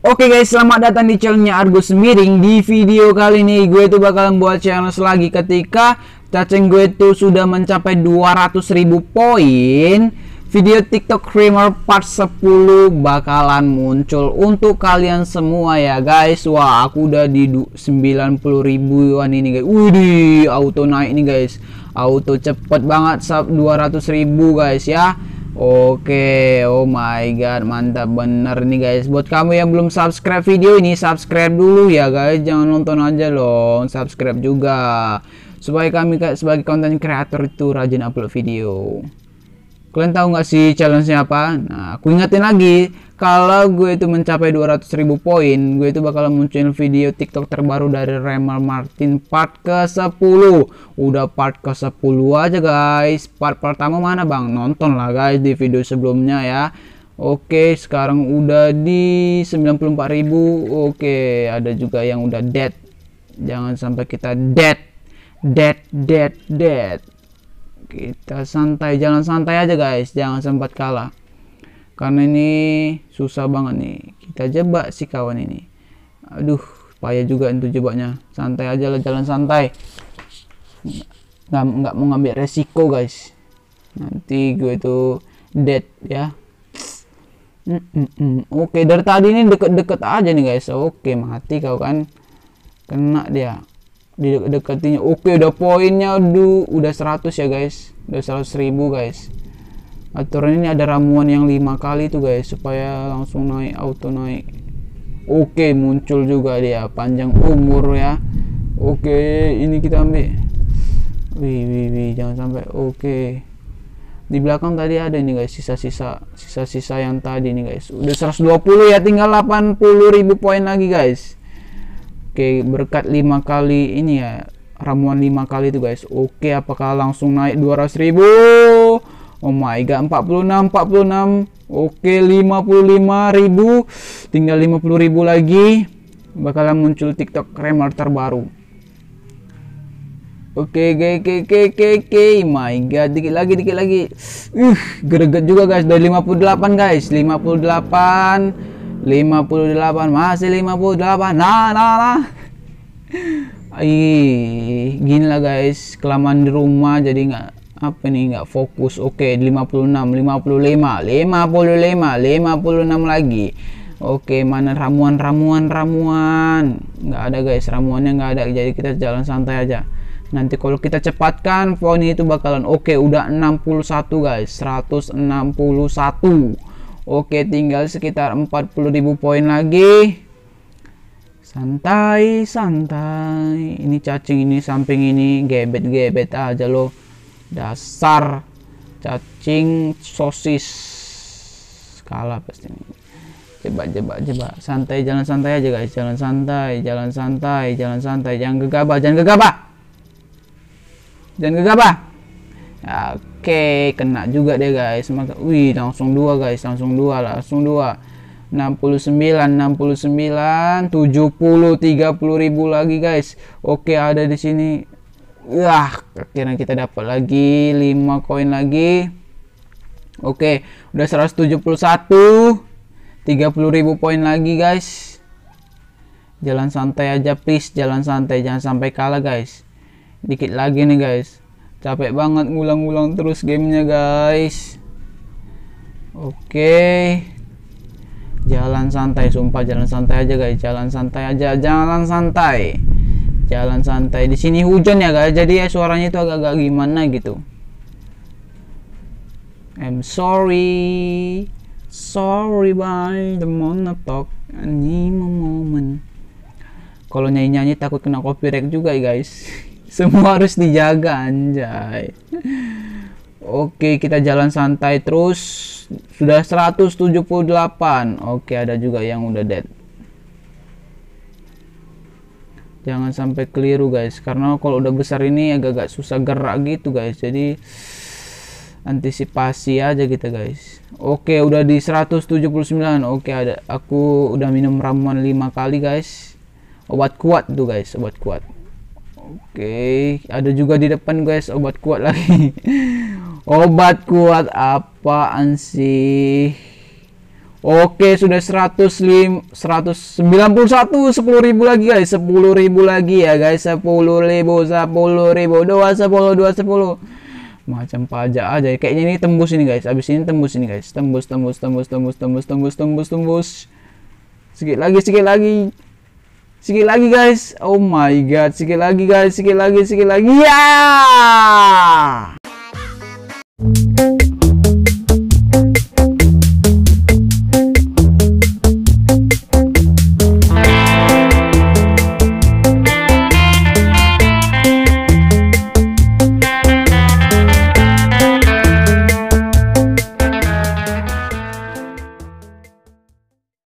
Oke okay guys, selamat datang di channelnya Argus Miring. Di video kali ini gue tuh bakal buat channel lagi ketika cacing gue tuh sudah mencapai 200.000 poin. Video TikTok Creamer part 10 bakalan muncul untuk kalian semua ya guys. Wah, aku udah di 90 ribuan ini guys. Widih, auto naik nih guys. Auto cepet banget sub 200.000 guys ya. Oke, oh my god, mantap bener nih guys. Buat kamu yang belum subscribe video ini, subscribe dulu ya guys. Jangan nonton aja loh, subscribe juga. Supaya kami sebagai konten kreator itu rajin upload video. Kalian tahu nggak sih challenge-nya apa? Nah, aku ingetin lagi, kalau gue itu mencapai 200.000 poin, gue itu bakal munculin video TikTok terbaru dari Remal Martin part ke-10. Udah part ke-10 aja guys. Part pertama mana bang? Nonton lah guys di video sebelumnya ya. Oke, sekarang udah di 94.000. Oke, ada juga yang udah dead. Jangan sampai kita dead. Dead, dead, dead kita santai jalan santai aja guys jangan sempat kalah karena ini susah banget nih kita jebak si kawan ini aduh payah juga itu jebaknya santai aja lah jalan santai nggak nggak mau ngambil resiko guys nanti gue itu dead ya mm -mm oke okay, dari tadi ini deket-deket aja nih guys oke okay, mati kau kan kena dia didekatinya oke udah poinnya aduh udah 100 ya guys udah 100 ribu guys aturan ini ada ramuan yang lima kali tuh guys supaya langsung naik auto naik oke muncul juga dia panjang umur ya oke ini kita ambil wih wih wih jangan sampai oke di belakang tadi ada nih guys sisa-sisa sisa-sisa yang tadi nih guys udah 120 ya tinggal puluh ribu poin lagi guys Oke, berkat 5 kali ini ya. Ramuan 5 kali itu guys. Oke, apakah langsung naik 200 ribu? Oh my god, 46, 46. Oke, 55 ribu. Tinggal 50 ribu lagi. Bakalan muncul TikTok Remer terbaru. Oke, oke, oke, oke, oke, oke. My god, dikit lagi, dikit lagi. Uh, greget juga guys. Dari 58 guys. 58. 58 masih 58 nah nah nah Ih, gini lah guys kelamaan di rumah jadi nggak apa nih nggak fokus oke okay, 56 55 55 56 lagi Oke, mana ramuan, ramuan, ramuan. Nggak ada guys, ramuannya nggak ada. Jadi kita jalan santai aja. Nanti kalau kita cepatkan, poni itu bakalan oke. Udah 61 guys, 161. Oke, tinggal sekitar 40.000 poin lagi. Santai, santai. Ini cacing ini samping ini gebet-gebet aja lo. Dasar cacing sosis. Kalah pasti ini. Coba, coba, coba. Santai, jalan santai aja guys. Jalan santai, jalan santai, jalan santai. Jangan gegabah, jangan gegabah. Jangan gegabah. Ya, Oke, kena juga deh guys. Maka wih langsung dua guys, langsung dua langsung dua. 69 69 70 30 ribu lagi guys. Oke, ada di sini. Wah, akhirnya kita dapat lagi 5 koin lagi. Oke, udah 171 30 ribu poin lagi guys jalan santai aja please jalan santai jangan sampai kalah guys dikit lagi nih guys capek banget ngulang-ngulang terus gamenya guys oke jalan santai sumpah jalan santai aja guys jalan santai aja jalan santai jalan santai di sini hujan ya guys jadi ya suaranya itu agak-agak gimana gitu I'm sorry sorry by the monotok ini moment kalau nyanyi-nyanyi takut kena copyright juga ya guys semua harus dijaga anjay Oke kita jalan santai terus sudah 178 Oke ada juga yang udah dead jangan sampai keliru guys karena kalau udah besar ini agak-agak susah gerak gitu guys jadi antisipasi aja kita guys oke udah di 179 oke ada aku udah minum ramuan 5 kali guys obat kuat tuh guys obat kuat Oke, okay. ada juga di depan guys obat kuat lagi. obat kuat apaan sih? Oke, sudah 105 191 ribu lagi guys, 10 ribu lagi ya guys, 10 ribu, 2 10 2 10. Macam pajak aja. Kayaknya ini tembus ini guys. Habis ini tembus ini guys. Tembus tembus tembus tembus tembus tembus tembus tembus. Sedikit lagi, sedikit lagi. Sikit lagi guys. Oh my god, sikit lagi guys, sikit lagi, sikit lagi. Ya! Yeah!